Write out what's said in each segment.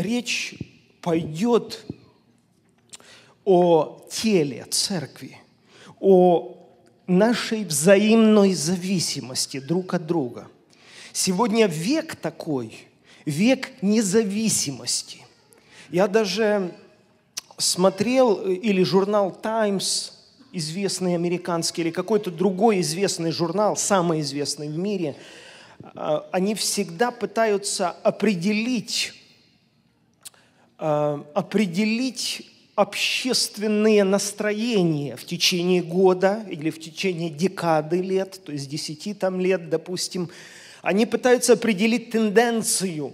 речь пойдет о теле церкви, о нашей взаимной зависимости друг от друга. Сегодня век такой, век независимости. Я даже смотрел э, или журнал Times, известный американский, или какой-то другой известный журнал, самый известный в мире, э, они всегда пытаются определить Эм, определить общественные настроения в течение года или в течение декады лет, то есть десяти там лет, допустим, они пытаются определить тенденцию,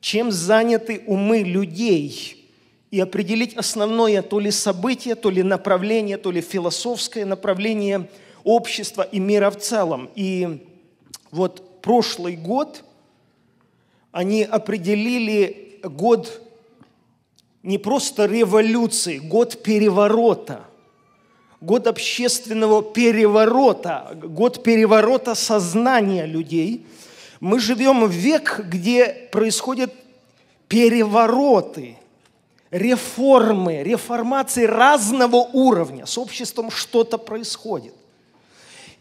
чем заняты умы людей, и определить основное то ли событие, то ли направление, то ли философское направление общества и мира в целом. И вот прошлый год они определили год не просто революции, год переворота, год общественного переворота, год переворота сознания людей. Мы живем в век, где происходят перевороты, реформы, реформации разного уровня. С обществом что-то происходит.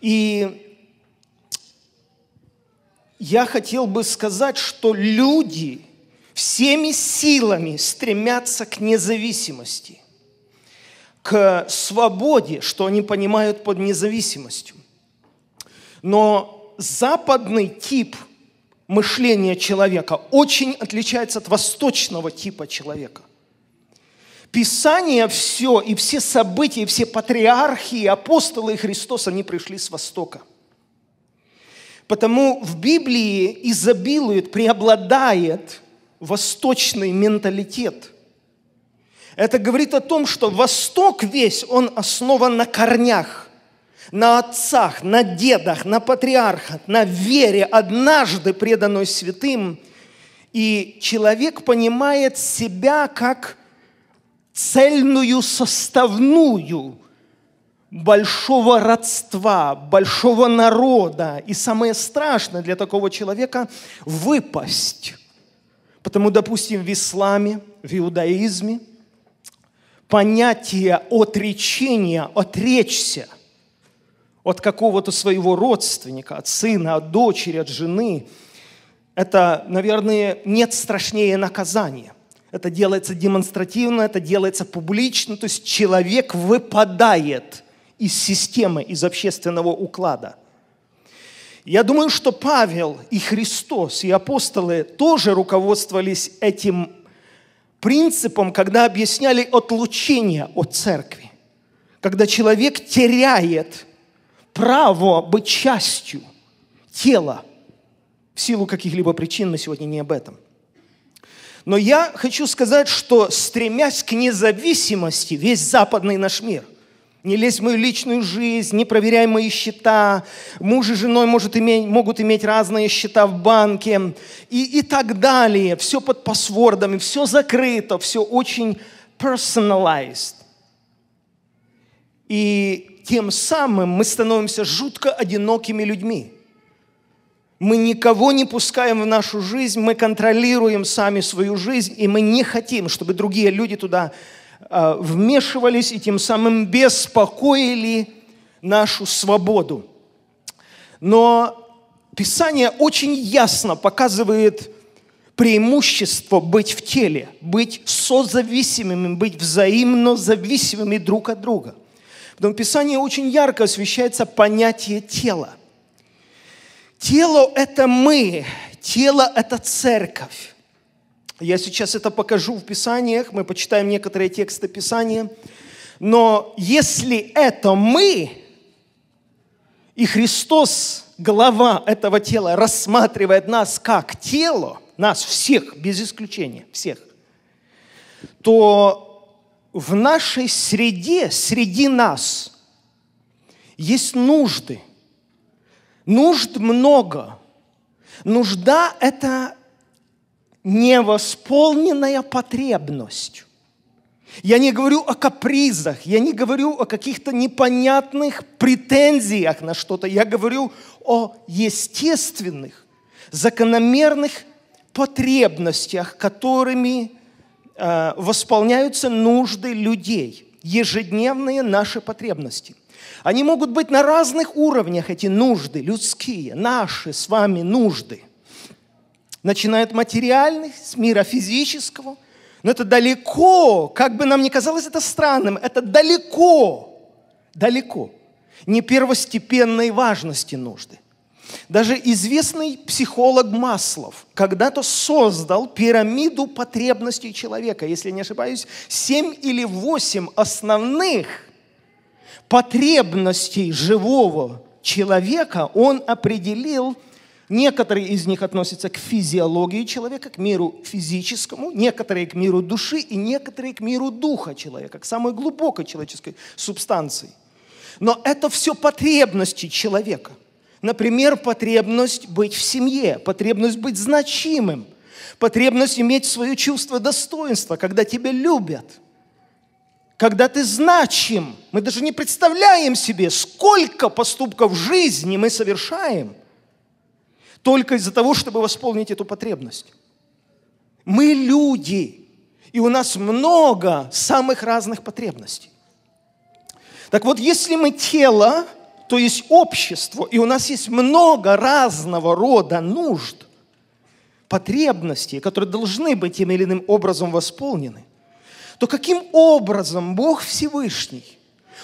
И я хотел бы сказать, что люди – всеми силами стремятся к независимости, к свободе, что они понимают под независимостью. Но западный тип мышления человека очень отличается от восточного типа человека. Писание все, и все события, и все патриархи, и апостолы и Христос, они пришли с Востока – Потому в Библии изобилует, преобладает восточный менталитет. Это говорит о том, что Восток весь, он основан на корнях, на отцах, на дедах, на патриархах, на вере, однажды преданной святым. И человек понимает себя как цельную составную большого родства, большого народа. И самое страшное для такого человека – выпасть – Потому, допустим, в исламе, в иудаизме понятие отречения, отречься от какого-то своего родственника, от сына, от дочери, от жены, это, наверное, нет страшнее наказания. Это делается демонстративно, это делается публично, то есть человек выпадает из системы, из общественного уклада – я думаю, что Павел и Христос, и апостолы тоже руководствовались этим принципом, когда объясняли отлучение от церкви. Когда человек теряет право быть частью тела в силу каких-либо причин, мы сегодня не об этом. Но я хочу сказать, что стремясь к независимости, весь западный наш мир – не лезь в мою личную жизнь, не проверяй мои счета, муж и женой может иметь, могут иметь разные счета в банке и, и так далее. Все под пасвордами, все закрыто, все очень personalized. И тем самым мы становимся жутко одинокими людьми. Мы никого не пускаем в нашу жизнь, мы контролируем сами свою жизнь, и мы не хотим, чтобы другие люди туда а, вмешивались и тем самым беспокоили нашу свободу. Но Писание очень ясно показывает преимущество быть в теле, быть созависимыми, быть взаимно зависимыми друг от друга. Потому Писание очень ярко освещается понятие тела. Тело – это мы, тело – это церковь. Я сейчас это покажу в Писаниях, мы почитаем некоторые тексты Писания. Но если это мы, и Христос, глава этого тела, рассматривает нас как тело, нас всех, без исключения, всех, то в нашей среде, среди нас, есть нужды. Нужд много. Нужда – это невосполненная потребность. Я не говорю о капризах, я не говорю о каких-то непонятных претензиях на что-то. Я говорю о естественных, закономерных потребностях, которыми э, восполняются нужды людей, ежедневные наши потребности. Они могут быть на разных уровнях, эти нужды, людские, наши с вами нужды – начиная от материальных, с мира физического. Но это далеко, как бы нам ни казалось это странным, это далеко, далеко, не первостепенной важности нужды. Даже известный психолог Маслов когда-то создал пирамиду потребностей человека, если не ошибаюсь, семь или восемь основных потребностей живого человека он определил – Некоторые из них относятся к физиологии человека, к миру физическому, некоторые к миру души и некоторые к миру духа человека, к самой глубокой человеческой субстанции. Но это все потребности человека. Например, потребность быть в семье, потребность быть значимым, потребность иметь свое чувство достоинства, когда тебя любят, когда ты значим. Мы даже не представляем себе, сколько поступков в жизни мы совершаем – только из-за того, чтобы восполнить эту потребность. Мы люди, и у нас много самых разных потребностей. Так вот, если мы тело, то есть общество, и у нас есть много разного рода нужд, потребностей, которые должны быть тем или иным образом восполнены, то каким образом Бог Всевышний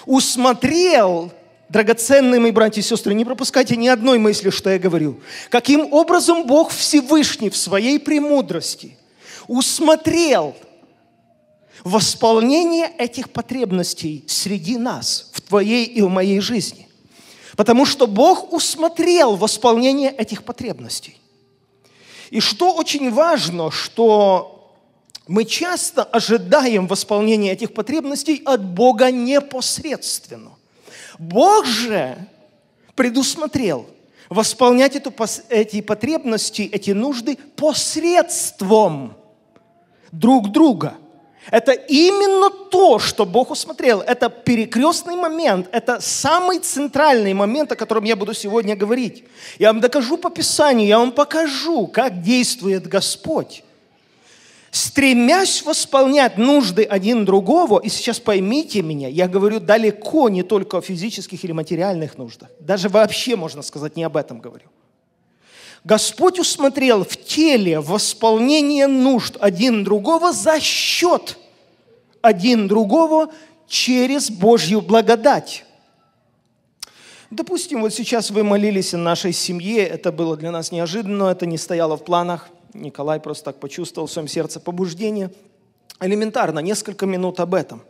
усмотрел Драгоценные мои братья и сестры, не пропускайте ни одной мысли, что я говорю. Каким образом Бог Всевышний в своей премудрости усмотрел восполнение этих потребностей среди нас, в твоей и в моей жизни. Потому что Бог усмотрел восполнение этих потребностей. И что очень важно, что мы часто ожидаем восполнения этих потребностей от Бога непосредственно. Бог же предусмотрел восполнять эту, эти потребности, эти нужды посредством друг друга. Это именно то, что Бог усмотрел. Это перекрестный момент, это самый центральный момент, о котором я буду сегодня говорить. Я вам докажу по Писанию, я вам покажу, как действует Господь стремясь восполнять нужды один другого, и сейчас поймите меня, я говорю далеко не только о физических или материальных нуждах, даже вообще, можно сказать, не об этом говорю. Господь усмотрел в теле восполнение нужд один другого за счет один другого через Божью благодать. Допустим, вот сейчас вы молились о нашей семье, это было для нас неожиданно, это не стояло в планах – Николай просто так почувствовал в своем сердце побуждение. Элементарно, несколько минут об этом.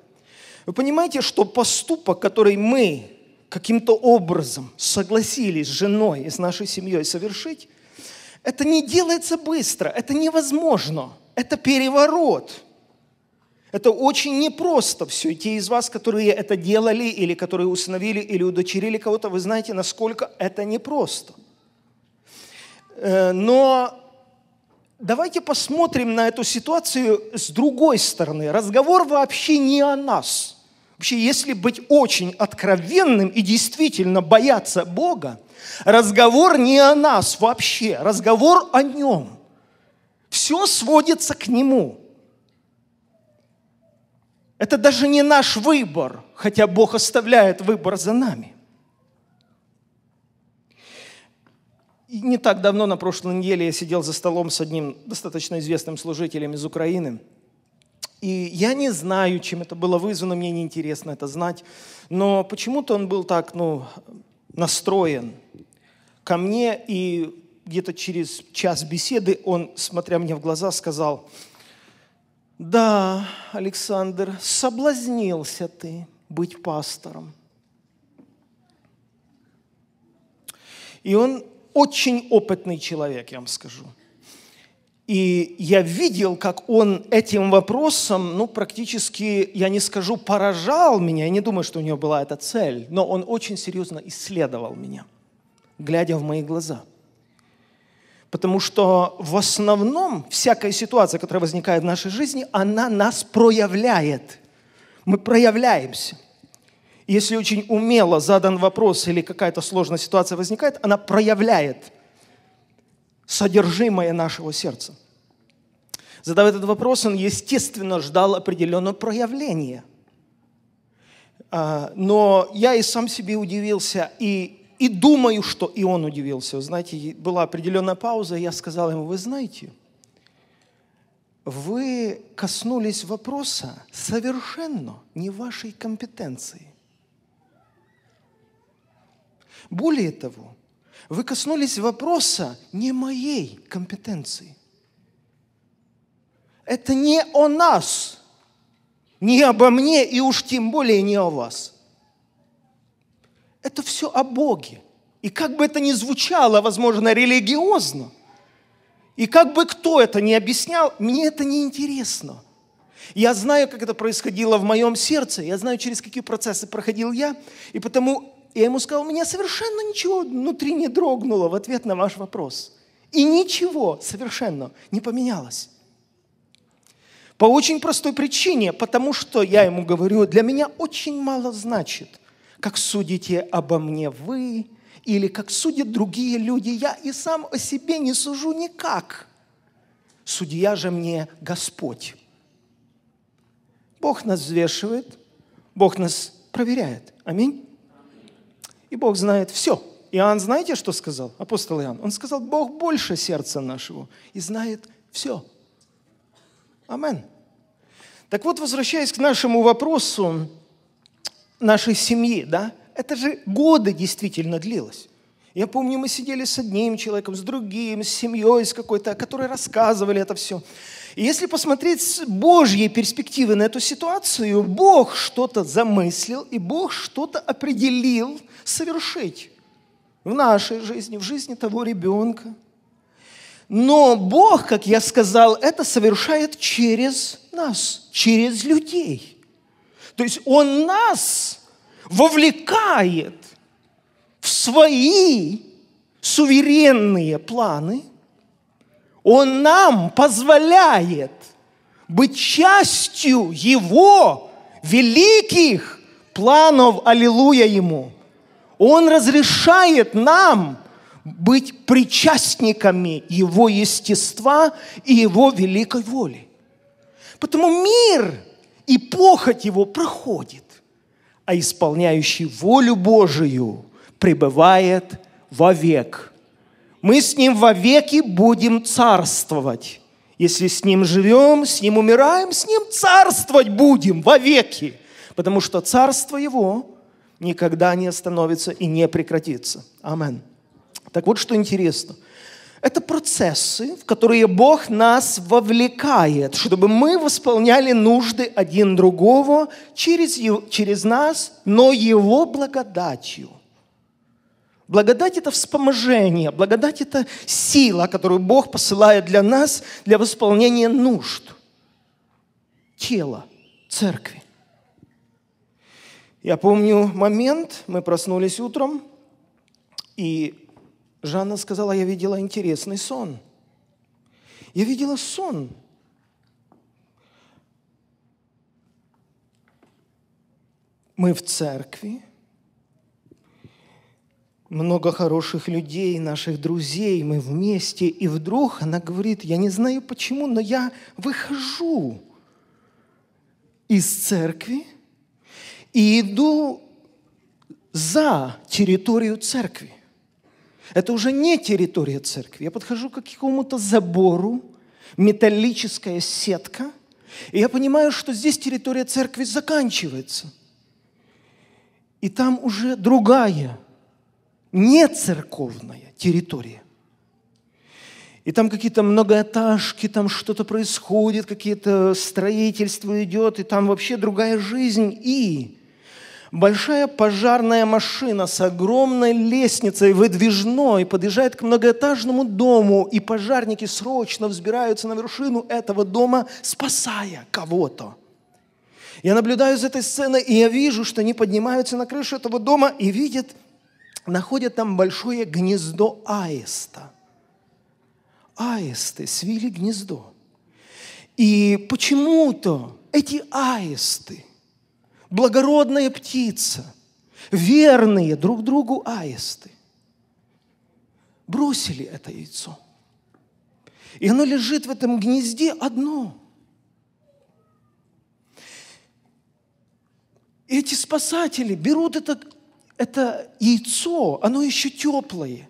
Вы понимаете, что поступок, который мы каким-то образом согласились с женой и с нашей семьей совершить, это не делается быстро, это невозможно, это переворот. Это очень непросто все. И те из вас, которые это делали, или которые усыновили, или удочерили кого-то, вы знаете, насколько это непросто. Э, но давайте посмотрим на эту ситуацию с другой стороны. Разговор вообще не о нас. Вообще, если быть очень откровенным и действительно бояться Бога, разговор не о нас вообще, разговор о Нем. Все сводится к Нему. Это даже не наш выбор, хотя Бог оставляет выбор за нами – не так давно, на прошлой неделе, я сидел за столом с одним достаточно известным служителем из Украины. И я не знаю, чем это было вызвано, мне неинтересно это знать. Но почему-то он был так, ну, настроен ко мне, и где-то через час беседы он, смотря мне в глаза, сказал, «Да, Александр, соблазнился ты быть пастором». И он очень опытный человек, я вам скажу. И я видел, как он этим вопросом, ну, практически, я не скажу, поражал меня. Я не думаю, что у него была эта цель, но он очень серьезно исследовал меня, глядя в мои глаза. Потому что в основном всякая ситуация, которая возникает в нашей жизни, она нас проявляет. Мы проявляемся – если очень умело задан вопрос или какая-то сложная ситуация возникает, она проявляет содержимое нашего сердца. Задав этот вопрос, он, естественно, ждал определенного проявления. А, но я и сам себе удивился, и, и думаю, что и он удивился. знаете, была определенная пауза, и я сказал ему, вы знаете, вы коснулись вопроса совершенно не вашей компетенции. Более того, вы коснулись вопроса не моей компетенции. Это не о нас, не обо мне и уж тем более не о вас. Это все о Боге. И как бы это ни звучало, возможно, религиозно, и как бы кто это ни объяснял, мне это не интересно. Я знаю, как это происходило в моем сердце, я знаю, через какие процессы проходил я, и потому я ему сказал, у меня совершенно ничего внутри не дрогнуло в ответ на ваш вопрос. И ничего совершенно не поменялось. По очень простой причине, потому что я ему говорю, для меня очень мало значит, как судите обо мне вы или как судят другие люди. Я и сам о себе не сужу никак. Судья же мне Господь. Бог нас взвешивает, Бог нас проверяет. Аминь и Бог знает все. Иоанн, знаете, что сказал? Апостол Иоанн. Он сказал, Бог больше сердца нашего и знает все. Амен. Так вот, возвращаясь к нашему вопросу нашей семьи, да, это же годы действительно длилось. Я помню, мы сидели с одним человеком, с другим, с семьей, с какой-то, которые рассказывали это все. И если посмотреть с Божьей перспективы на эту ситуацию, Бог что-то замыслил, и Бог что-то определил совершить в нашей жизни, в жизни того ребенка. Но Бог, как я сказал, это совершает через нас, через людей. То есть Он нас вовлекает свои суверенные планы, Он нам позволяет быть частью Его великих планов, аллилуйя Ему. Он разрешает нам быть причастниками Его естества и Его великой воли. Потому мир и похоть Его проходит, а исполняющий волю Божию – пребывает вовек. Мы с Ним вовеки будем царствовать. Если с Ним живем, с Ним умираем, с Ним царствовать будем вовеки. Потому что царство Его никогда не остановится и не прекратится. Амин. Так вот, что интересно. Это процессы, в которые Бог нас вовлекает, чтобы мы восполняли нужды один другого через, через нас, но Его благодатью – Благодать – это вспоможение, благодать – это сила, которую Бог посылает для нас, для восполнения нужд тела, церкви. Я помню момент, мы проснулись утром, и Жанна сказала, я видела интересный сон. Я видела сон. Мы в церкви, много хороших людей, наших друзей, мы вместе. И вдруг она говорит, я не знаю почему, но я выхожу из церкви и иду за территорию церкви. Это уже не территория церкви. Я подхожу к какому-то забору, металлическая сетка, и я понимаю, что здесь территория церкви заканчивается. И там уже другая – не церковная территория. И там какие-то многоэтажки, там что-то происходит, какие-то строительство идет, и там вообще другая жизнь. И большая пожарная машина с огромной лестницей выдвижной подъезжает к многоэтажному дому, и пожарники срочно взбираются на вершину этого дома, спасая кого-то. Я наблюдаю за этой сценой, и я вижу, что они поднимаются на крышу этого дома и видят – находят там большое гнездо аиста. Аисты свили гнездо. И почему-то эти аисты, благородная птица, верные друг другу аисты, бросили это яйцо. И оно лежит в этом гнезде одно. Эти спасатели берут этот это яйцо, оно еще теплое.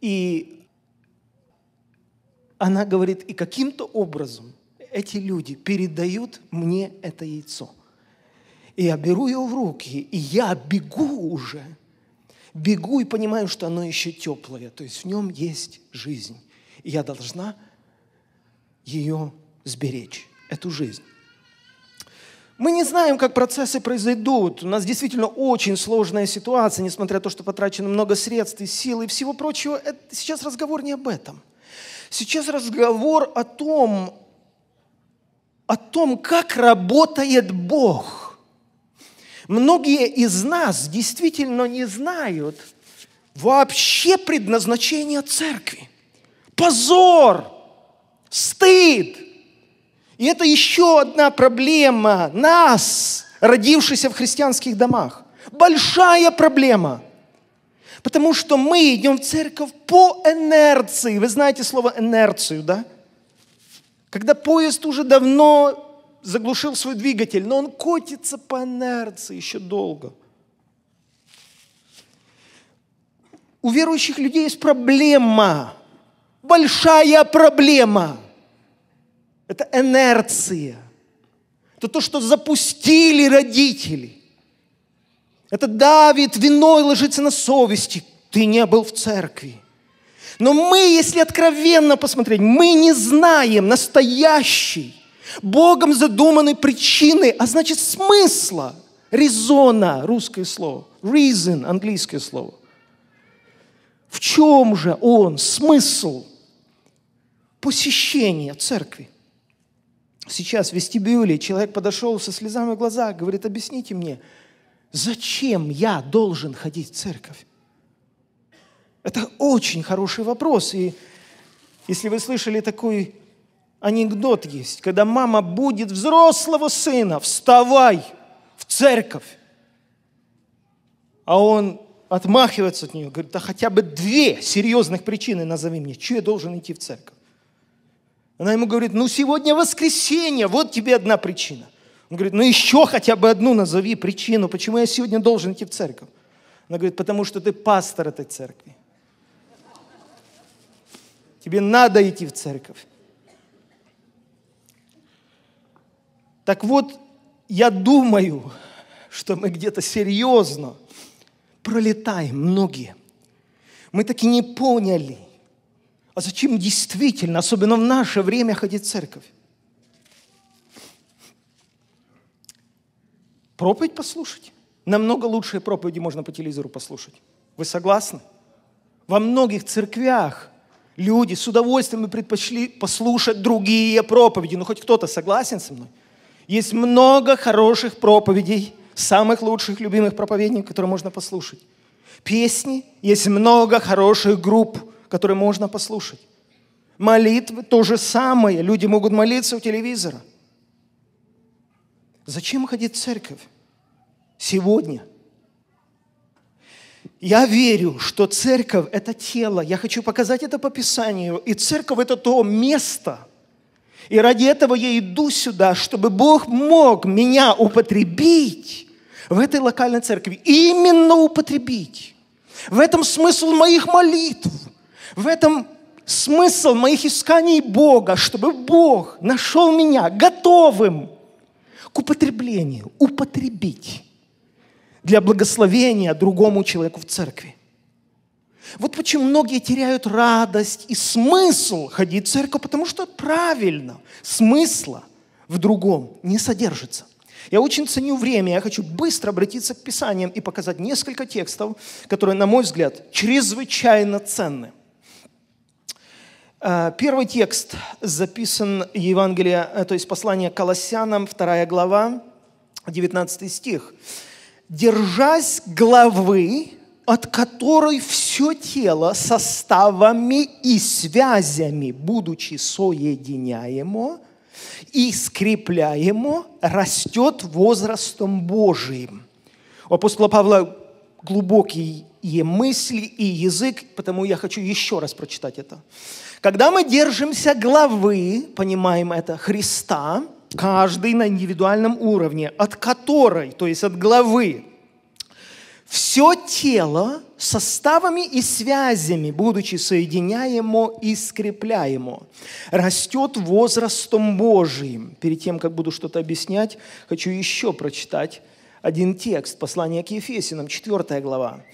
И она говорит, и каким-то образом эти люди передают мне это яйцо. И я беру его в руки, и я бегу уже. Бегу и понимаю, что оно еще теплое, то есть в нем есть жизнь. И я должна ее сберечь, эту жизнь. Мы не знаем, как процессы произойдут. У нас действительно очень сложная ситуация, несмотря на то, что потрачено много средств и сил и всего прочего. Это, сейчас разговор не об этом. Сейчас разговор о том, о том, как работает Бог. Многие из нас действительно не знают вообще предназначения церкви. Позор, стыд – и это еще одна проблема нас, родившихся в христианских домах. Большая проблема. Потому что мы идем в церковь по инерции. Вы знаете слово инерцию, да? Когда поезд уже давно заглушил свой двигатель, но он котится по инерции еще долго. У верующих людей есть проблема, большая проблема – это инерция. Это то, что запустили родители. Это давит виной, ложится на совести. Ты не был в церкви. Но мы, если откровенно посмотреть, мы не знаем настоящей, Богом задуманной причины, а значит смысла, резона, русское слово, reason, английское слово. В чем же он, смысл посещения церкви? сейчас в вестибюле человек подошел со слезами в глаза, говорит, объясните мне, зачем я должен ходить в церковь? Это очень хороший вопрос. И если вы слышали такой анекдот есть, когда мама будет взрослого сына, вставай в церковь. А он отмахивается от нее, говорит, да хотя бы две серьезных причины назови мне, что я должен идти в церковь. Она ему говорит, ну сегодня воскресенье, вот тебе одна причина. Он говорит, ну еще хотя бы одну назови причину, почему я сегодня должен идти в церковь. Она говорит, потому что ты пастор этой церкви. Тебе надо идти в церковь. Так вот, я думаю, что мы где-то серьезно пролетаем многие. Мы таки не поняли, а зачем действительно, особенно в наше время, ходить в церковь? Проповедь послушать. Намного лучшие проповеди можно по телевизору послушать. Вы согласны? Во многих церквях люди с удовольствием предпочли послушать другие проповеди. Ну, хоть кто-то согласен со мной? Есть много хороших проповедей, самых лучших, любимых проповедников, которые можно послушать. Песни, есть много хороших групп, который можно послушать. Молитвы то же самое. Люди могут молиться у телевизора. Зачем ходить в церковь сегодня? Я верю, что церковь – это тело. Я хочу показать это по Писанию. И церковь – это то место. И ради этого я иду сюда, чтобы Бог мог меня употребить в этой локальной церкви. Именно употребить. В этом смысл моих молитв – в этом смысл моих исканий Бога, чтобы Бог нашел меня готовым к употреблению, употребить для благословения другому человеку в церкви. Вот почему многие теряют радость и смысл ходить в церковь, потому что правильно, смысла в другом не содержится. Я очень ценю время, я хочу быстро обратиться к Писаниям и показать несколько текстов, которые, на мой взгляд, чрезвычайно ценны. Э, первый текст записан Евангелие, э, то есть послание Колоссянам, 2 глава, 19 стих. «Держась главы, от которой все тело составами и связями, будучи соединяемо и скрепляемо, растет возрастом Божиим». У апостола Павла глубокие мысли и язык, потому я хочу еще раз прочитать это. Когда мы держимся главы, понимаем это, Христа, каждый на индивидуальном уровне, от которой, то есть от главы, все тело составами и связями, будучи соединяемо и скрепляемо, растет возрастом Божиим. Перед тем, как буду что-то объяснять, хочу еще прочитать один текст, послание к Ефесинам, 4 глава.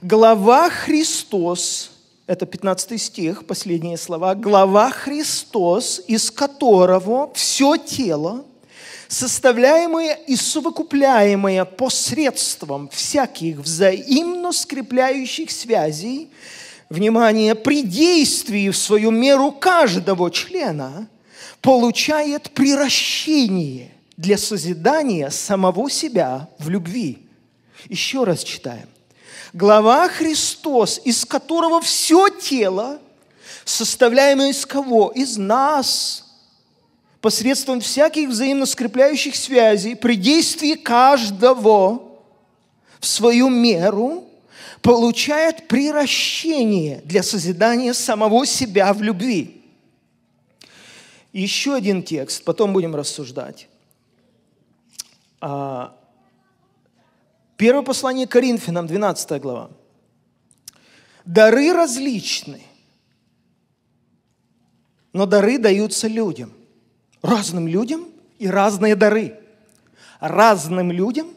Глава Христос, это 15 стих, последние слова, глава Христос, из которого все тело, составляемое и совокупляемое посредством всяких взаимно скрепляющих связей, внимание, при действии в свою меру каждого члена, получает приращение для созидания самого себя в любви. Еще раз читаем. Глава Христос, из которого все тело, составляемое из кого? Из нас, посредством всяких взаимно скрепляющих связей, при действии каждого в свою меру, получает приращение для созидания самого себя в любви. Еще один текст, потом будем рассуждать. А, Первое послание Коринфянам, 12 глава. Дары различны, но дары даются людям. Разным людям и разные дары. Разным людям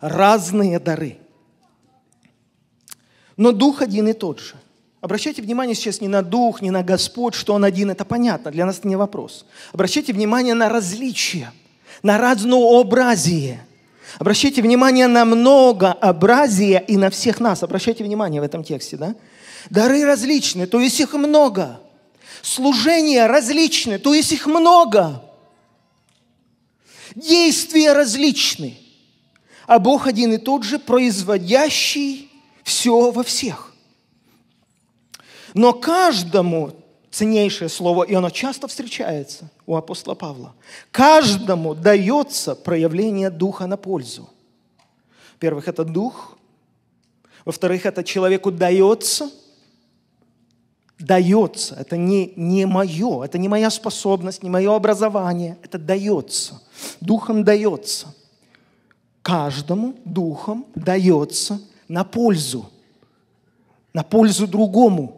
разные дары. Но Дух один и тот же. Обращайте внимание сейчас не на Дух, не на Господь, что Он один, это понятно, для нас это не вопрос. Обращайте внимание на различия, на разнообразие – Обращайте внимание на многообразие и на всех нас. Обращайте внимание в этом тексте, да? Дары различны, то есть их много. Служения различны, то есть их много. Действия различны. А Бог один и тот же, производящий все во всех. Но каждому ценнейшее слово, и оно часто встречается у апостола Павла. Каждому дается проявление Духа на пользу. Во-первых, это Дух. Во-вторых, это человеку дается. Дается. Это не, не мое, это не моя способность, не мое образование. Это дается. Духом дается. Каждому Духом дается на пользу. На пользу другому –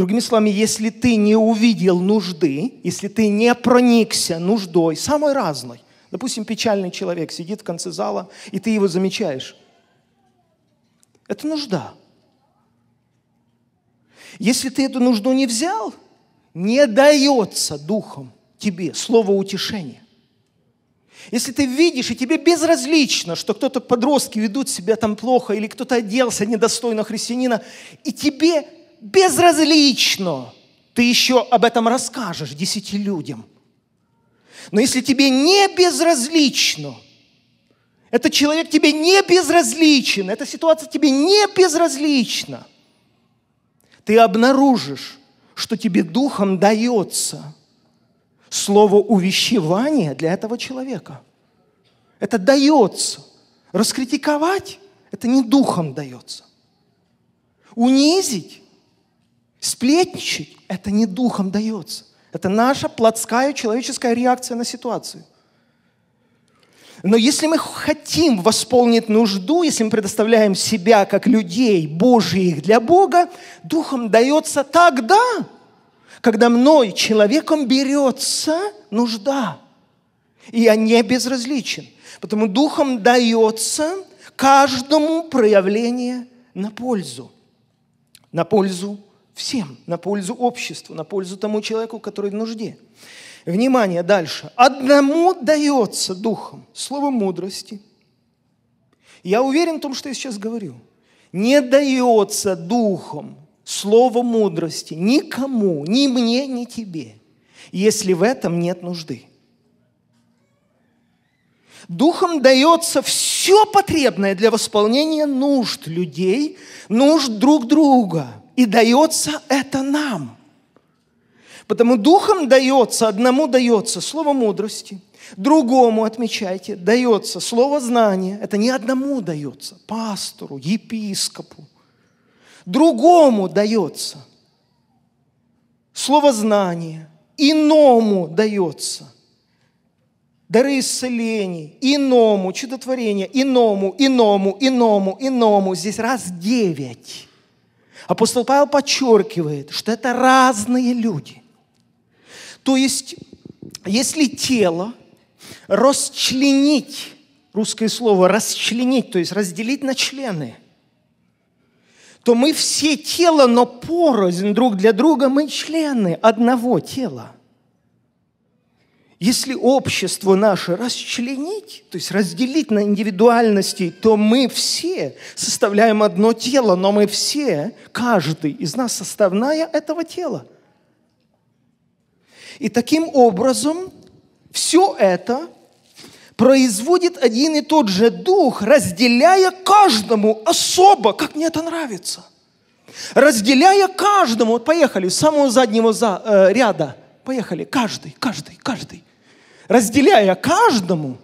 Другими словами, если ты не увидел нужды, если ты не проникся нуждой, самой разной, допустим, печальный человек сидит в конце зала, и ты его замечаешь, это нужда. Если ты эту нужду не взял, не дается духом тебе слово утешения. Если ты видишь, и тебе безразлично, что кто-то подростки ведут себя там плохо, или кто-то оделся недостойно христианина, и тебе безразлично, ты еще об этом расскажешь десяти людям. Но если тебе не безразлично, этот человек тебе не безразличен, эта ситуация тебе не безразлична, ты обнаружишь, что тебе духом дается слово увещевание для этого человека. Это дается. Раскритиковать – это не духом дается. Унизить Сплетничать – это не духом дается. Это наша плотская человеческая реакция на ситуацию. Но если мы хотим восполнить нужду, если мы предоставляем себя как людей Божьих для Бога, Духом дается тогда, когда мной, человеком, берется нужда. И я не безразличен. Потому Духом дается каждому проявление на пользу. На пользу Всем. На пользу обществу, на пользу тому человеку, который в нужде. Внимание, дальше. Одному дается духом слово мудрости. Я уверен в том, что я сейчас говорю. Не дается духом слово мудрости никому, ни мне, ни тебе, если в этом нет нужды. Духом дается все потребное для восполнения нужд людей, нужд друг друга – и дается это нам. Потому духом дается, одному дается слово мудрости, другому, отмечайте, дается слово знания. Это не одному дается, пастору, епископу. Другому дается слово знания, иному дается – дары исцелений, иному, чудотворение, иному, иному, иному, иному. Здесь раз девять. Апостол Павел подчеркивает, что это разные люди. То есть, если тело расчленить, русское слово расчленить, то есть разделить на члены, то мы все тело, но порознь друг для друга, мы члены одного тела – если общество наше расчленить, то есть разделить на индивидуальности, то мы все составляем одно тело, но мы все, каждый из нас составная этого тела. И таким образом все это производит один и тот же дух, разделяя каждому особо, как мне это нравится. Разделяя каждому, вот поехали, с самого заднего за, э, ряда, поехали, каждый, каждый, каждый разделяя каждому,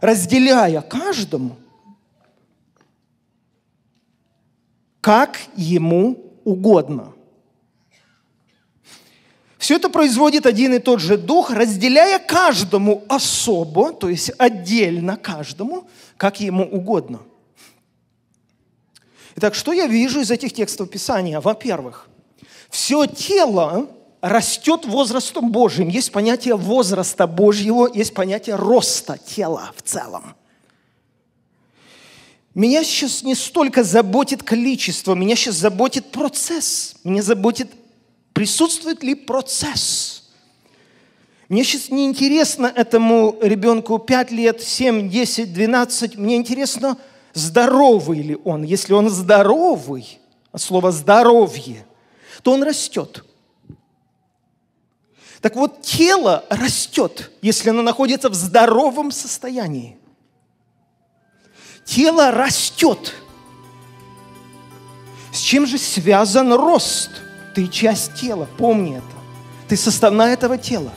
разделяя каждому, как ему угодно. Все это производит один и тот же дух, разделяя каждому особо, то есть отдельно каждому, как ему угодно. Итак, что я вижу из этих текстов Писания? Во-первых, все тело растет возрастом Божьим. Есть понятие возраста Божьего, есть понятие роста тела в целом. Меня сейчас не столько заботит количество, меня сейчас заботит процесс. Меня заботит, присутствует ли процесс. Мне сейчас не интересно этому ребенку 5 лет, 7, 10, 12. Мне интересно, здоровый ли он. Если он здоровый, от слова «здоровье», то он растет – так вот, тело растет, если оно находится в здоровом состоянии. Тело растет. С чем же связан рост? Ты часть тела, помни это. Ты составная этого тела.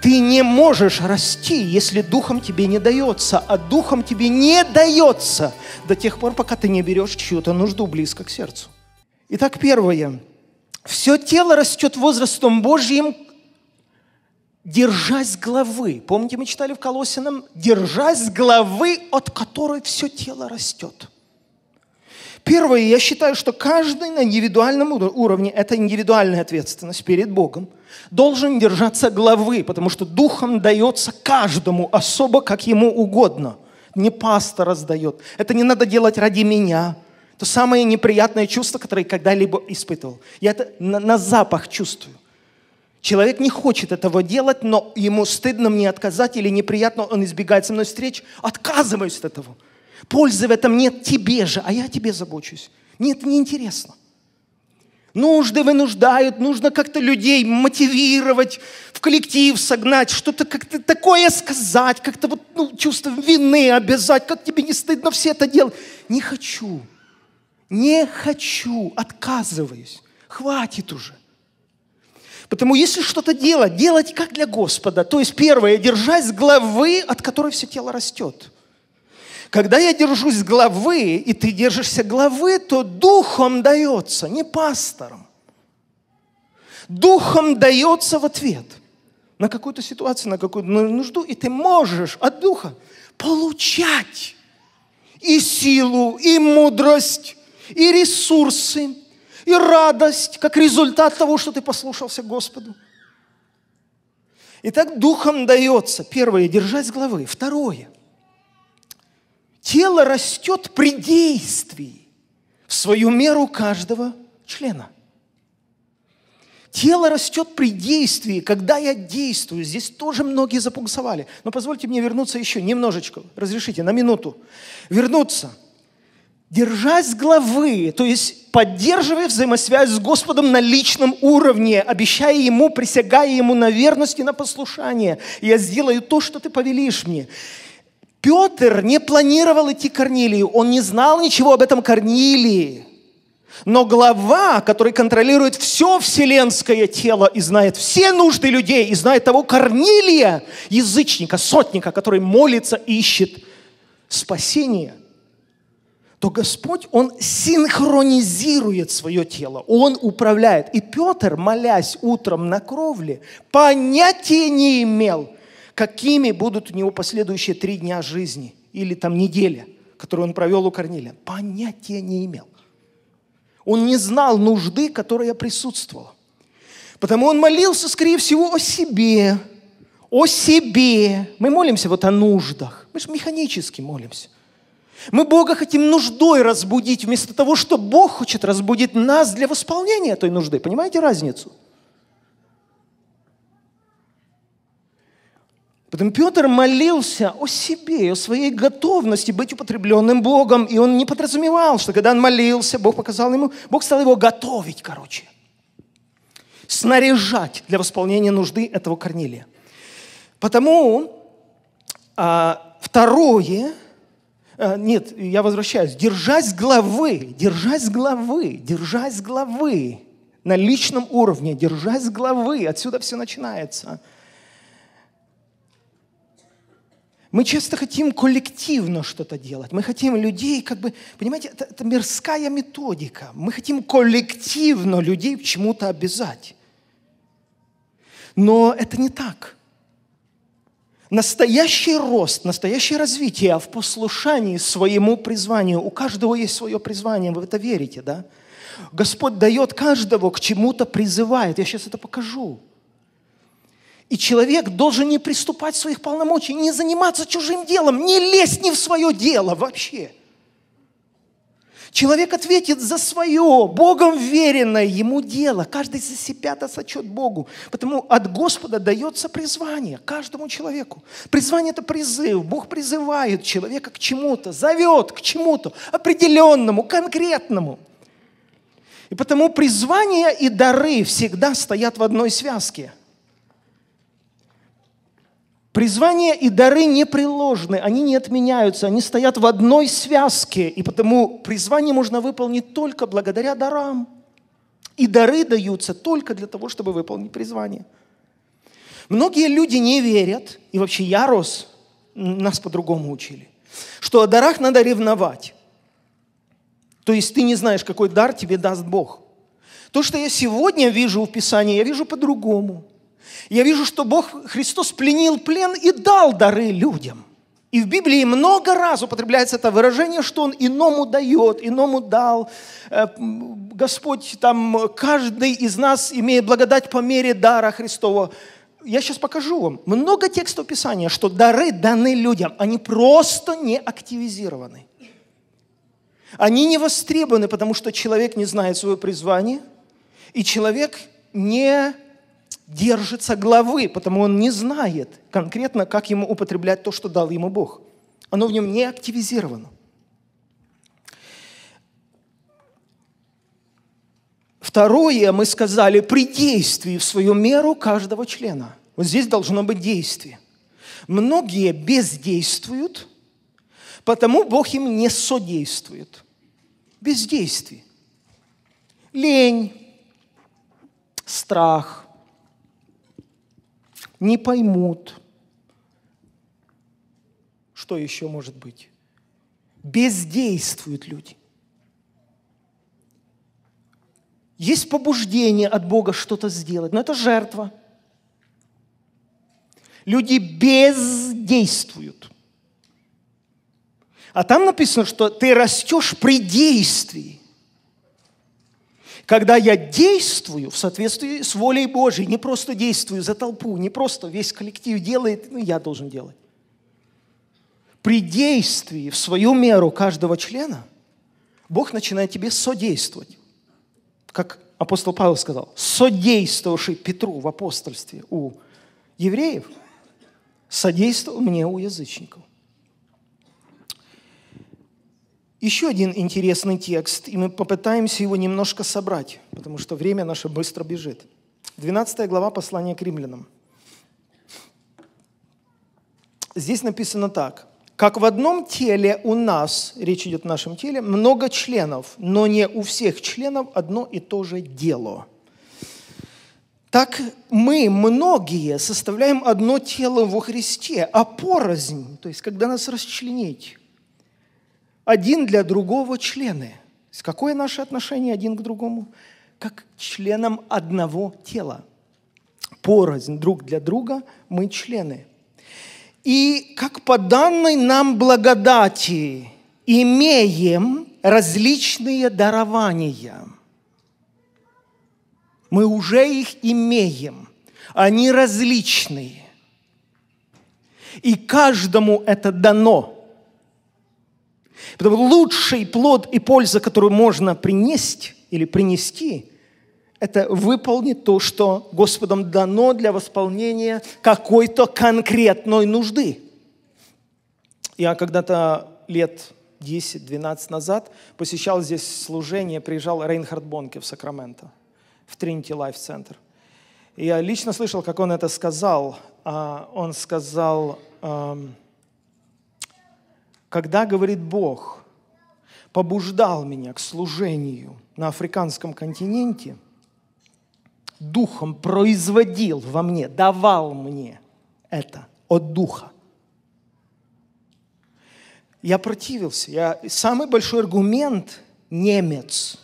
Ты не можешь расти, если духом тебе не дается, а духом тебе не дается до тех пор, пока ты не берешь чью-то нужду близко к сердцу. Итак, первое. Все тело растет возрастом Божьим держась головы. Помните, мы читали в Колосином? Держась головы, от которой все тело растет. Первое, я считаю, что каждый на индивидуальном уровне, это индивидуальная ответственность перед Богом, должен держаться главы, потому что духом дается каждому, особо как ему угодно. Не пастор раздает. Это не надо делать ради меня. это самое неприятное чувство, которое я когда-либо испытывал. Я это на, на запах чувствую. Человек не хочет этого делать, но ему стыдно мне отказать или неприятно, он избегает со мной встреч. Отказываюсь от этого. Пользы в этом нет тебе же, а я тебе забочусь. Нет, неинтересно. Нужды вынуждают, нужно как-то людей мотивировать, в коллектив согнать, что-то как-то такое сказать, как-то вот ну, чувство вины обязать, как тебе не стыдно все это делать. Не хочу, не хочу, отказываюсь, хватит уже. Потому если что-то делать, делать как для Господа. То есть первое, держась с главы, от которой все тело растет. Когда я держусь с главы, и ты держишься главы, то духом дается, не пастором. Духом дается в ответ на какую-то ситуацию, на какую-то ну, нужду, и ты можешь от духа получать и силу, и мудрость, и ресурсы, и радость, как результат того, что ты послушался Господу. Итак, духом дается, первое, держать головы. Второе, тело растет при действии в свою меру каждого члена. Тело растет при действии, когда я действую. Здесь тоже многие запунксовали. Но позвольте мне вернуться еще немножечко. Разрешите, на минуту. Вернуться держась главы, то есть поддерживая взаимосвязь с Господом на личном уровне, обещая Ему, присягая Ему на верность и на послушание. «Я сделаю то, что ты повелишь мне». Петр не планировал идти к Корнилию, он не знал ничего об этом Корнилии. Но глава, который контролирует все вселенское тело и знает все нужды людей, и знает того Корнилия, язычника, сотника, который молится и ищет спасения – то Господь, Он синхронизирует свое тело, Он управляет. И Петр, молясь утром на кровле, понятия не имел, какими будут у него последующие три дня жизни или там неделя, которую он провел у Корнилия. Понятия не имел. Он не знал нужды, которая присутствовала. Потому он молился, скорее всего, о себе. О себе. Мы молимся вот о нуждах. Мы же механически молимся – мы Бога хотим нуждой разбудить, вместо того, что Бог хочет разбудить нас для восполнения той нужды. Понимаете разницу? Потом Петр молился о себе, о своей готовности быть употребленным Богом. И он не подразумевал, что когда он молился, Бог показал ему, Бог стал его готовить, короче. Снаряжать для восполнения нужды этого Корнилия. Потому а, второе, Э, нет, я возвращаюсь. Держась главы, держась главы, держась главы. На личном уровне, держась главы. Отсюда все начинается. Мы часто хотим коллективно что-то делать. Мы хотим людей, как бы, понимаете, это, это мирская методика. Мы хотим коллективно людей к чему-то обязать. Но это не так. Настоящий рост, настоящее развитие в послушании своему призванию. У каждого есть свое призвание, вы в это верите, да? Господь дает каждого, к чему-то призывает. Я сейчас это покажу. И человек должен не приступать своих полномочий, не заниматься чужим делом, не лезть не в свое дело вообще – Человек ответит за свое, Богом веренное ему дело. Каждый за себя даст отчет Богу. Потому от Господа дается призвание каждому человеку. Призвание – это призыв. Бог призывает человека к чему-то, зовет к чему-то определенному, конкретному. И потому призвание и дары всегда стоят в одной связке – Призвание и дары непреложны, они не отменяются, они стоят в одной связке, и потому призвание можно выполнить только благодаря дарам. И дары даются только для того, чтобы выполнить призвание. Многие люди не верят, и вообще я рос, нас по-другому учили, что о дарах надо ревновать. То есть ты не знаешь, какой дар тебе даст Бог. То, что я сегодня вижу в Писании, я вижу по-другому. Я вижу, что Бог, Христос пленил плен и дал дары людям. И в Библии много раз употребляется это выражение, что Он иному дает, иному дал. Э, Господь, там, каждый из нас имеет благодать по мере дара Христова. Я сейчас покажу вам. Много текстов Писания, что дары даны людям. Они просто не активизированы. Они не востребованы, потому что человек не знает свое призвание, и человек не держится главы, потому он не знает конкретно, как ему употреблять то, что дал ему Бог. Оно в нем не активизировано. Второе, мы сказали, при действии в свою меру каждого члена. Вот здесь должно быть действие. Многие бездействуют, потому Бог им не содействует. Бездействие. Лень, страх, не поймут. Что еще может быть? Бездействуют люди. Есть побуждение от Бога что-то сделать, но это жертва. Люди бездействуют. А там написано, что ты растешь при действии когда я действую в соответствии с волей Божьей, не просто действую за толпу, не просто весь коллектив делает, ну, я должен делать. При действии в свою меру каждого члена Бог начинает тебе содействовать. Как апостол Павел сказал, содействовавший Петру в апостольстве у евреев, содействовал мне у язычников. Еще один интересный текст, и мы попытаемся его немножко собрать, потому что время наше быстро бежит. 12 глава послания к римлянам. Здесь написано так. «Как в одном теле у нас, речь идет о нашем теле, много членов, но не у всех членов одно и то же дело». Так мы, многие, составляем одно тело во Христе, а порознь, то есть когда нас расчленить, один для другого члены. С Какое наше отношение один к другому? Как членам одного тела. Порознь друг для друга мы члены. И как по данной нам благодати имеем различные дарования. Мы уже их имеем. Они различные. И каждому это дано – Потому что лучший плод и польза, которую можно принести или принести, это выполнить то, что Господом дано для восполнения какой-то конкретной нужды. Я когда-то лет 10-12 назад посещал здесь служение, приезжал Рейнхард Бонке в Сакраменто, в Тринти Лайф Центр. Я лично слышал, как он это сказал. А, он сказал, эм, когда, говорит Бог, побуждал меня к служению на африканском континенте, духом производил во мне, давал мне это от духа. Я противился. Я... Самый большой аргумент – немец.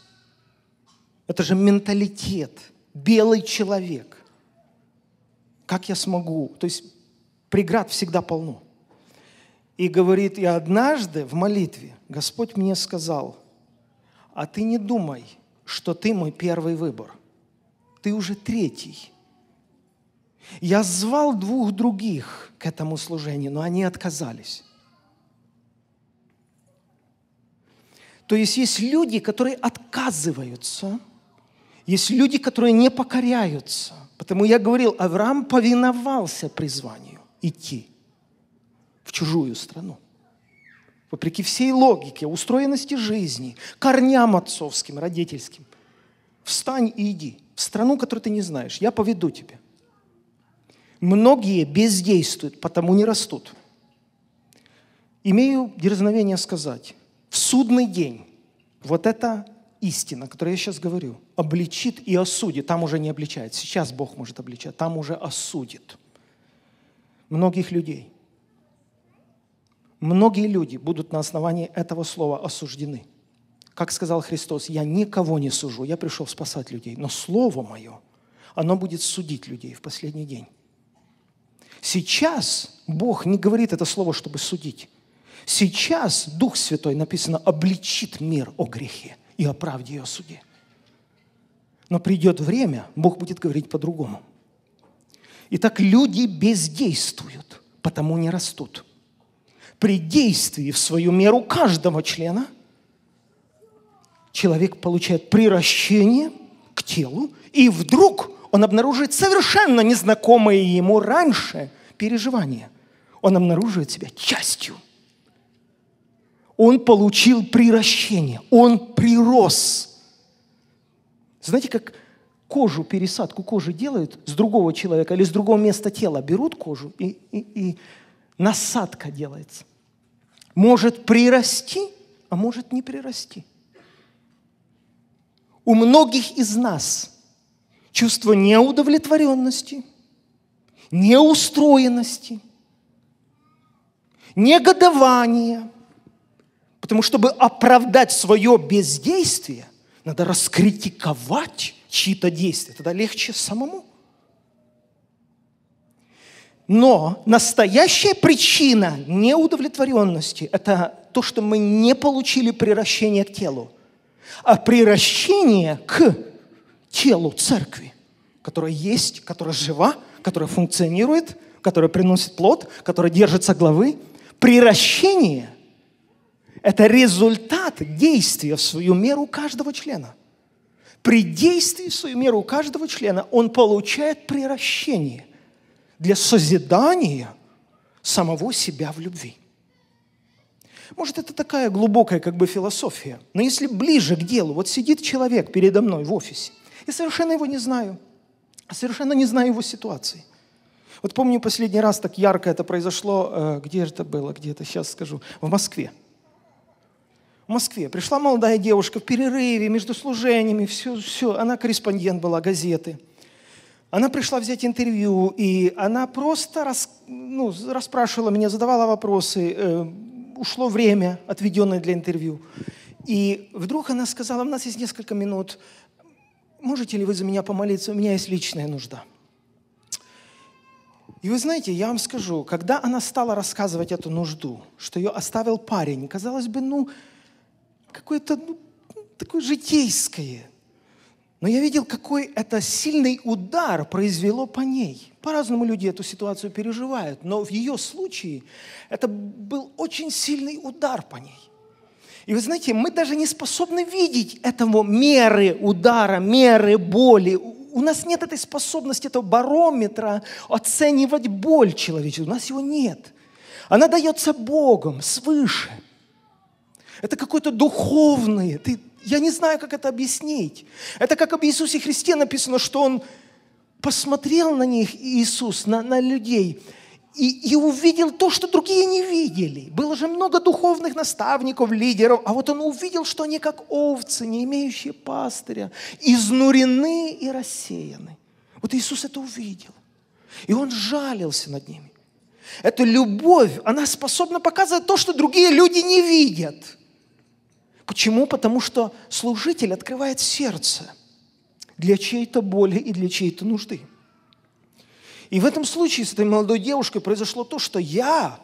Это же менталитет. Белый человек. Как я смогу? То есть преград всегда полно. И говорит, и однажды в молитве Господь мне сказал, а ты не думай, что ты мой первый выбор. Ты уже третий. Я звал двух других к этому служению, но они отказались. То есть есть люди, которые отказываются, есть люди, которые не покоряются. Потому я говорил, Авраам повиновался призванию идти – в чужую страну. Вопреки всей логике, устроенности жизни, корням отцовским, родительским. Встань и иди в страну, которую ты не знаешь. Я поведу тебя. Многие бездействуют, потому не растут. Имею дерзновение сказать, в судный день вот эта истина, которую я сейчас говорю, обличит и осудит. Там уже не обличает. Сейчас Бог может обличать. Там уже осудит многих людей многие люди будут на основании этого слова осуждены. Как сказал Христос, я никого не сужу, я пришел спасать людей, но слово мое, оно будет судить людей в последний день. Сейчас Бог не говорит это слово, чтобы судить. Сейчас Дух Святой, написано, обличит мир о грехе и о правде и о суде. Но придет время, Бог будет говорить по-другому. Итак, люди бездействуют, потому не растут – при действии в свою меру каждого члена человек получает приращение к телу, и вдруг он обнаруживает совершенно незнакомые ему раньше переживания. Он обнаруживает себя частью. Он получил приращение, он прирос. Знаете, как кожу, пересадку кожи делают с другого человека или с другого места тела, берут кожу и, и, и насадка делается. Может прирасти, а может не прирасти. У многих из нас чувство неудовлетворенности, неустроенности, негодования. Потому чтобы оправдать свое бездействие, надо раскритиковать чьи-то действия. Тогда легче самому. Но настоящая причина неудовлетворенности – это то, что мы не получили приращение к телу, а приращение к телу церкви, которая есть, которая жива, которая функционирует, которая приносит плод, которая держится главы. Приращение – это результат действия в свою меру каждого члена. При действии в свою меру каждого члена он получает приращение для созидания самого себя в любви. Может, это такая глубокая как бы философия, но если ближе к делу, вот сидит человек передо мной в офисе, я совершенно его не знаю, совершенно не знаю его ситуации. Вот помню последний раз так ярко это произошло, э, где это было, где-то, сейчас скажу, в Москве. В Москве пришла молодая девушка в перерыве между служениями, все, все, она корреспондент была газеты – она пришла взять интервью, и она просто рас, ну, расспрашивала меня, задавала вопросы. Э, ушло время, отведенное для интервью. И вдруг она сказала, у нас есть несколько минут, можете ли вы за меня помолиться, у меня есть личная нужда. И вы знаете, я вам скажу, когда она стала рассказывать эту нужду, что ее оставил парень, казалось бы, ну, какое-то ну, такое житейское – но я видел, какой это сильный удар произвело по ней. По-разному люди эту ситуацию переживают, но в ее случае это был очень сильный удар по ней. И вы знаете, мы даже не способны видеть этого меры удара, меры боли. У нас нет этой способности, этого барометра оценивать боль человеческую. У нас его нет. Она дается Богом свыше. Это какой то духовный. Ты, я не знаю, как это объяснить. Это как об Иисусе Христе написано, что Он посмотрел на них, Иисус, на, на людей, и, и увидел то, что другие не видели. Было же много духовных наставников, лидеров, а вот он увидел, что они как овцы, не имеющие пастыря, изнурены и рассеяны. Вот Иисус это увидел. И он жалился над ними. Эта любовь, она способна показывать то, что другие люди не видят – Почему? Потому что служитель открывает сердце для чьей-то боли и для чьей-то нужды. И в этом случае с этой молодой девушкой произошло то, что я,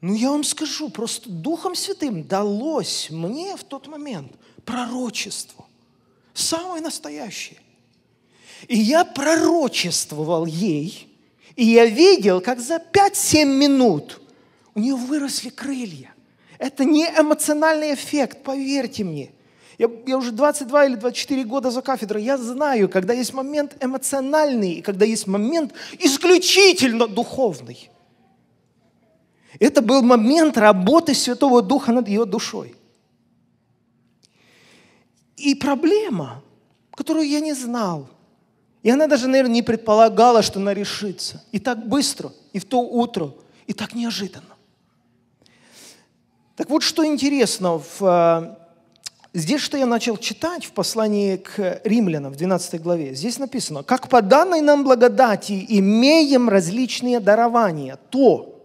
ну я вам скажу, просто Духом Святым далось мне в тот момент пророчество, самое настоящее. И я пророчествовал ей, и я видел, как за 5-7 минут у нее выросли крылья. Это не эмоциональный эффект, поверьте мне. Я, я уже 22 или 24 года за кафедрой. Я знаю, когда есть момент эмоциональный, и когда есть момент исключительно духовный. Это был момент работы Святого Духа над ее душой. И проблема, которую я не знал, и она даже, наверное, не предполагала, что она решится. И так быстро, и в то утро, и так неожиданно. Так вот, что интересно, в, э, здесь, что я начал читать в послании к римлянам в 12 главе, здесь написано, «Как по данной нам благодати имеем различные дарования, то,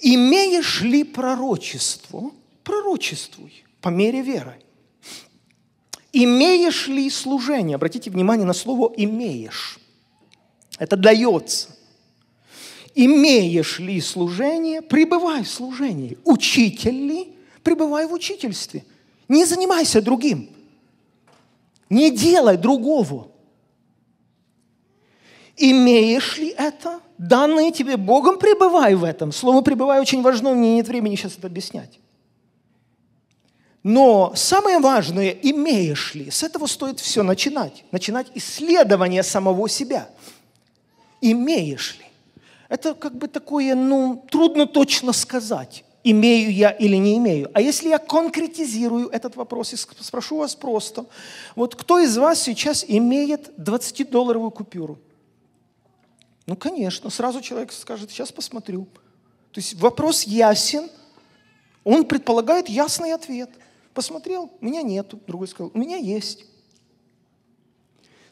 имеешь ли пророчество, пророчествуй по мере веры. Имеешь ли служение? Обратите внимание на слово «имеешь». Это дается. Имеешь ли служение, пребывай в служении. Учитель ли, пребывай в учительстве. Не занимайся другим. Не делай другого. Имеешь ли это? Данное тебе Богом, пребывай в этом. Слово «пребывай» очень важно, мне нет времени сейчас это объяснять. Но самое важное, имеешь ли, с этого стоит все начинать. Начинать исследование самого себя. Имеешь ли? Это как бы такое, ну, трудно точно сказать, имею я или не имею. А если я конкретизирую этот вопрос и спрошу вас просто, вот кто из вас сейчас имеет 20-долларовую купюру? Ну, конечно, сразу человек скажет, сейчас посмотрю. То есть вопрос ясен, он предполагает ясный ответ. Посмотрел, у меня нету. Другой сказал, у меня есть.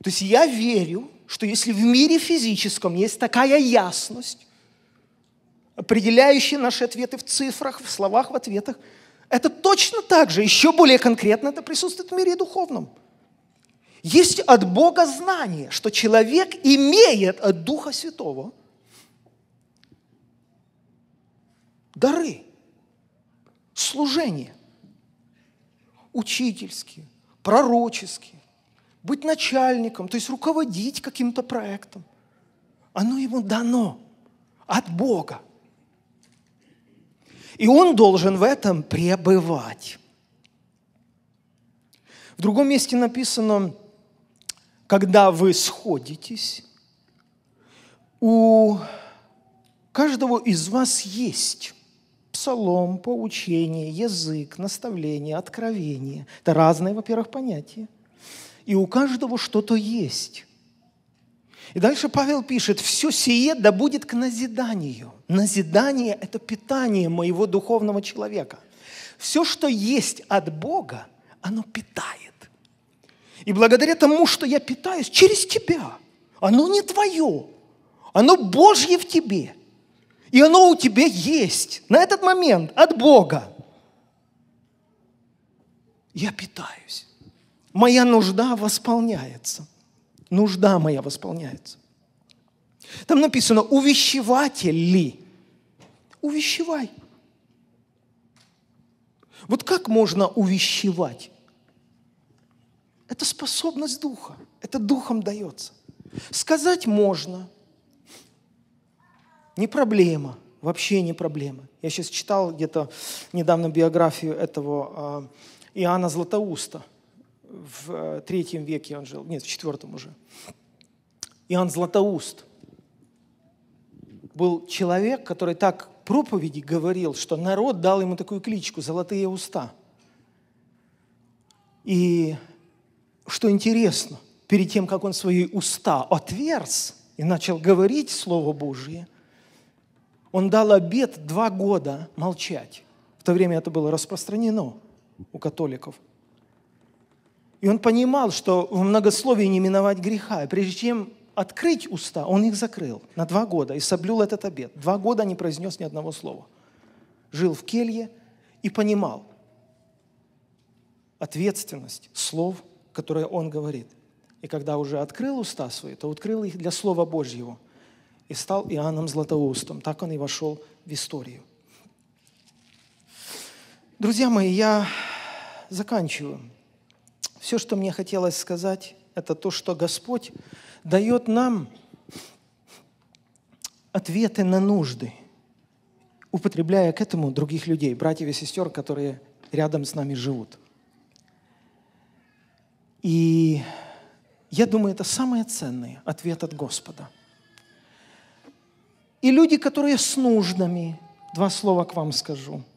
То есть я верю, что если в мире физическом есть такая ясность, определяющая наши ответы в цифрах, в словах, в ответах, это точно так же, еще более конкретно это присутствует в мире духовном. Есть от Бога знание, что человек имеет от Духа Святого дары, служение, учительские, пророческие, быть начальником, то есть руководить каким-то проектом. Оно ему дано от Бога. И он должен в этом пребывать. В другом месте написано, когда вы сходитесь, у каждого из вас есть псалом, поучение, язык, наставление, откровение. Это разные, во-первых, понятия и у каждого что-то есть. И дальше Павел пишет, все сие да будет к назиданию. Назидание – это питание моего духовного человека. Все, что есть от Бога, оно питает. И благодаря тому, что я питаюсь через тебя, оно не твое, оно Божье в тебе. И оно у тебя есть на этот момент от Бога. Я питаюсь моя нужда восполняется. Нужда моя восполняется. Там написано, увещеватель ли? Увещевай. Вот как можно увещевать? Это способность Духа. Это Духом дается. Сказать можно. Не проблема. Вообще не проблема. Я сейчас читал где-то недавно биографию этого а, Иоанна Златоуста – в э, третьем веке он жил, нет, в четвертом уже. Иоанн Златоуст был человек, который так проповеди говорил, что народ дал ему такую кличку «золотые уста». И что интересно, перед тем, как он свои уста отверз и начал говорить Слово Божие, он дал обед два года молчать. В то время это было распространено у католиков – и он понимал, что в многословии не миновать греха. И прежде чем открыть уста, он их закрыл на два года и соблюл этот обед. Два года не произнес ни одного слова. Жил в келье и понимал ответственность слов, которые он говорит. И когда уже открыл уста свои, то открыл их для Слова Божьего и стал Иоанном Златоустом. Так он и вошел в историю. Друзья мои, я заканчиваю. Все, что мне хотелось сказать, это то, что Господь дает нам ответы на нужды, употребляя к этому других людей, братьев и сестер, которые рядом с нами живут. И я думаю, это самый ценный ответ от Господа. И люди, которые с нуждами, два слова к вам скажу –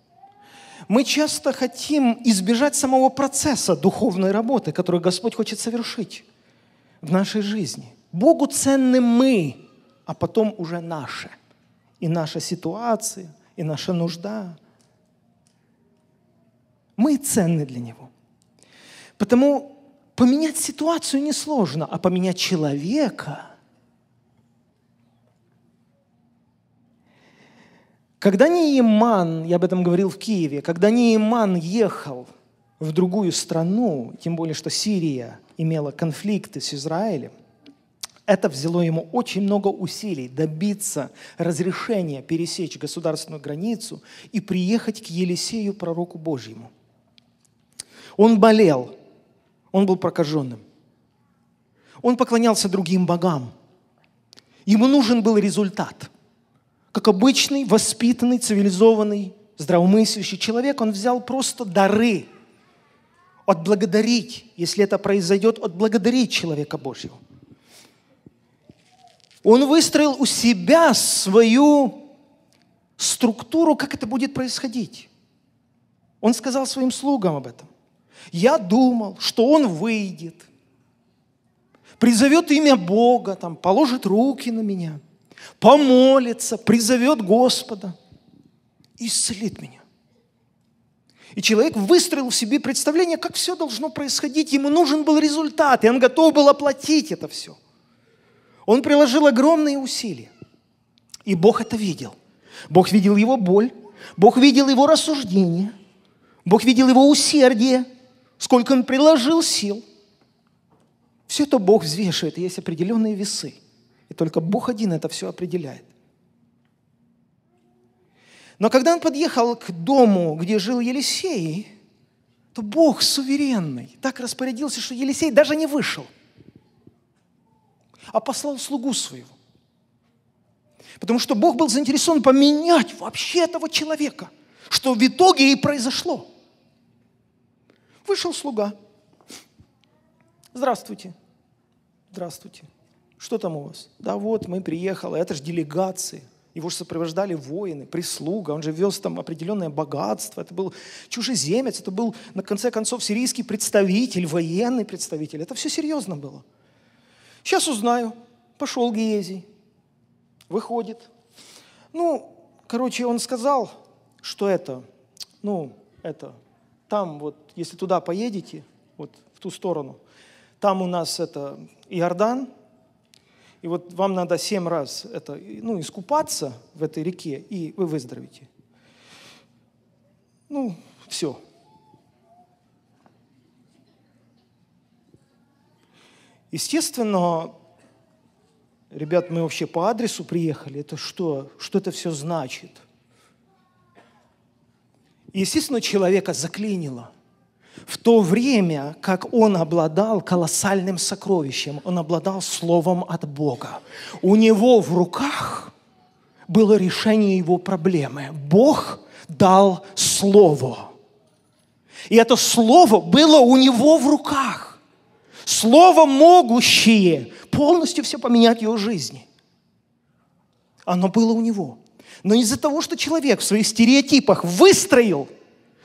мы часто хотим избежать самого процесса духовной работы, которую Господь хочет совершить в нашей жизни. Богу ценны мы, а потом уже наше. И наша ситуация, и наша нужда. Мы ценны для Него. Потому поменять ситуацию несложно, а поменять человека – Когда Нейман, я об этом говорил в Киеве, когда Нейман ехал в другую страну, тем более, что Сирия имела конфликты с Израилем, это взяло ему очень много усилий добиться разрешения пересечь государственную границу и приехать к Елисею, пророку Божьему. Он болел, он был прокаженным, он поклонялся другим богам. Ему нужен был результат – как обычный, воспитанный, цивилизованный, здравомыслящий человек, он взял просто дары отблагодарить, если это произойдет, отблагодарить человека Божьего. Он выстроил у себя свою структуру, как это будет происходить. Он сказал своим слугам об этом. Я думал, что он выйдет, призовет имя Бога, там, положит руки на меня – помолится, призовет Господа, исцелит меня. И человек выстроил в себе представление, как все должно происходить. Ему нужен был результат, и он готов был оплатить это все. Он приложил огромные усилия. И Бог это видел. Бог видел его боль, Бог видел его рассуждение, Бог видел его усердие, сколько он приложил сил. Все это Бог взвешивает, есть определенные весы – и только Бог один это все определяет. Но когда он подъехал к дому, где жил Елисей, то Бог суверенный так распорядился, что Елисей даже не вышел, а послал слугу своего. Потому что Бог был заинтересован поменять вообще этого человека, что в итоге и произошло. Вышел слуга. Здравствуйте. Здравствуйте. Что там у вас? Да вот, мы приехали, это же делегации. Его же сопровождали воины, прислуга, он же вез там определенное богатство. Это был чужеземец, это был, на конце концов, сирийский представитель, военный представитель. Это все серьезно было. Сейчас узнаю. Пошел Гиезий. Выходит. Ну, короче, он сказал, что это, ну, это, там вот, если туда поедете, вот в ту сторону, там у нас это Иордан, и вот вам надо семь раз это, ну, искупаться в этой реке, и вы выздоровите. Ну, все. Естественно, ребят, мы вообще по адресу приехали. Это что? Что это все значит? Естественно, человека заклинило – в то время, как он обладал колоссальным сокровищем, он обладал словом от Бога. У него в руках было решение его проблемы. Бог дал слово. И это слово было у него в руках. Слово, могущее полностью все поменять его жизни. Оно было у него. Но из-за того, что человек в своих стереотипах выстроил –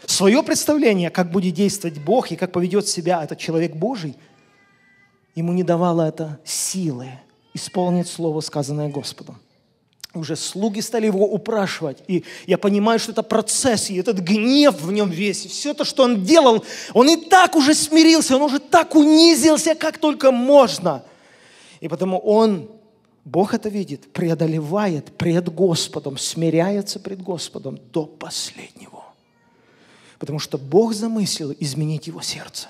свое представление, как будет действовать Бог и как поведет себя этот человек Божий, ему не давало это силы исполнить слово, сказанное Господом. Уже слуги стали его упрашивать. И я понимаю, что это процесс, и этот гнев в нем весь, и все то, что он делал, он и так уже смирился, он уже так унизился, как только можно. И потому он, Бог это видит, преодолевает пред Господом, смиряется пред Господом до последнего. Потому что Бог замыслил изменить его сердце.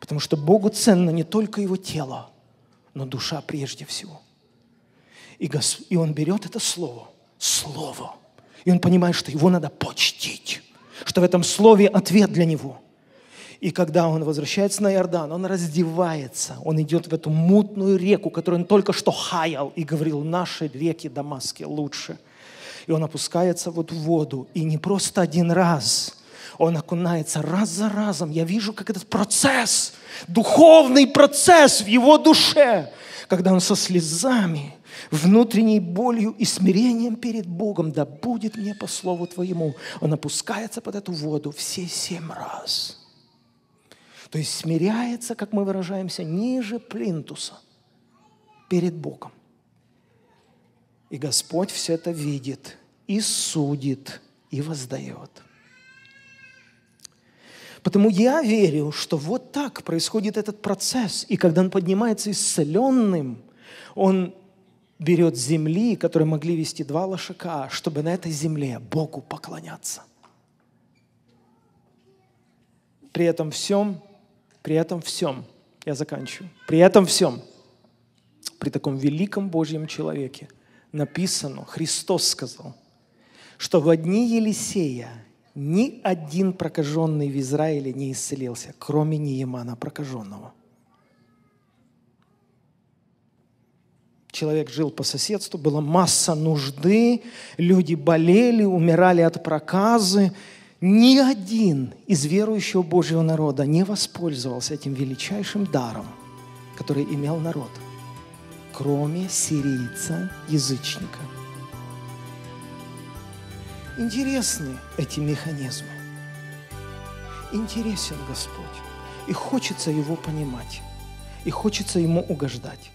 Потому что Богу ценно не только его тело, но душа прежде всего. И, Гос... и он берет это слово, слово, и он понимает, что его надо почтить, что в этом слове ответ для него – и когда он возвращается на Иордан, он раздевается, он идет в эту мутную реку, которую он только что хаял и говорил, наши реки Дамаски лучше. И он опускается вот в воду, и не просто один раз, он окунается раз за разом. Я вижу, как этот процесс, духовный процесс в его душе, когда он со слезами, внутренней болью и смирением перед Богом, да будет мне по слову Твоему, он опускается под эту воду все семь раз. То есть смиряется, как мы выражаемся, ниже плинтуса перед Богом. И Господь все это видит, и судит, и воздает. Потому я верю, что вот так происходит этот процесс. И когда он поднимается исцеленным, он берет земли, которые могли вести два лошака, чтобы на этой земле Богу поклоняться. При этом всем, при этом всем, я заканчиваю, при этом всем, при таком великом Божьем человеке написано, Христос сказал, что в одни Елисея ни один прокаженный в Израиле не исцелился, кроме Неемана прокаженного. Человек жил по соседству, была масса нужды, люди болели, умирали от проказы. Ни один из верующего Божьего народа не воспользовался этим величайшим даром, который имел народ, кроме сирийца-язычника – Интересны эти механизмы. Интересен Господь. И хочется его понимать. И хочется ему угождать.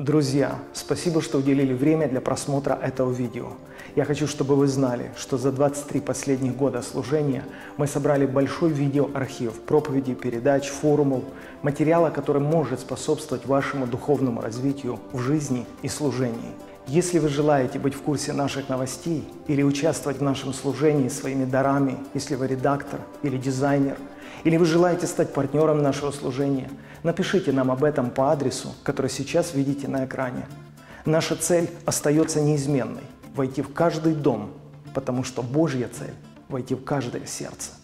Друзья, спасибо, что уделили время для просмотра этого видео. Я хочу, чтобы вы знали, что за 23 последних года служения мы собрали большой видеоархив проповедей, передач, форумов, материала, который может способствовать вашему духовному развитию в жизни и служении. Если вы желаете быть в курсе наших новостей или участвовать в нашем служении своими дарами, если вы редактор или дизайнер – или вы желаете стать партнером нашего служения, напишите нам об этом по адресу, который сейчас видите на экране. Наша цель остается неизменной – войти в каждый дом, потому что Божья цель – войти в каждое сердце.